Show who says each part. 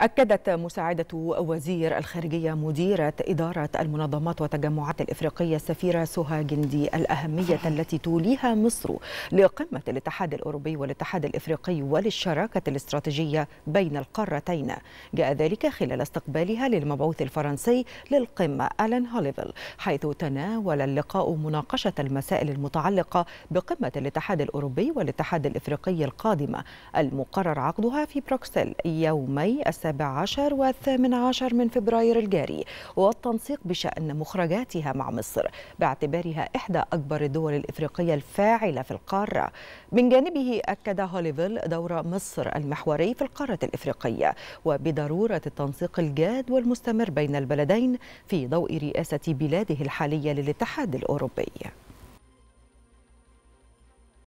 Speaker 1: أكدت مساعدة وزير الخارجية مديرة إدارة المنظمات والتجمعات الإفريقية السفيرة سوها جندي الأهمية التي توليها مصر لقمة الاتحاد الأوروبي والاتحاد الإفريقي وللشراكة الاستراتيجية بين القارتين جاء ذلك خلال استقبالها للمبعوث الفرنسي للقمة ألان هوليفيل حيث تناول اللقاء مناقشة المسائل المتعلقة بقمة الاتحاد الأوروبي والاتحاد الإفريقي القادمة المقرر عقدها في بروكسل يومي السابق السابع عشر والثامن عشر من فبراير الجاري والتنسيق بشأن مخرجاتها مع مصر باعتبارها إحدى أكبر الدول الإفريقية الفاعلة في القارة من جانبه أكد هوليفيل دور مصر المحوري في القارة الإفريقية وبضرورة التنسيق الجاد والمستمر بين البلدين في ضوء رئاسة بلاده الحالية للاتحاد الأوروبي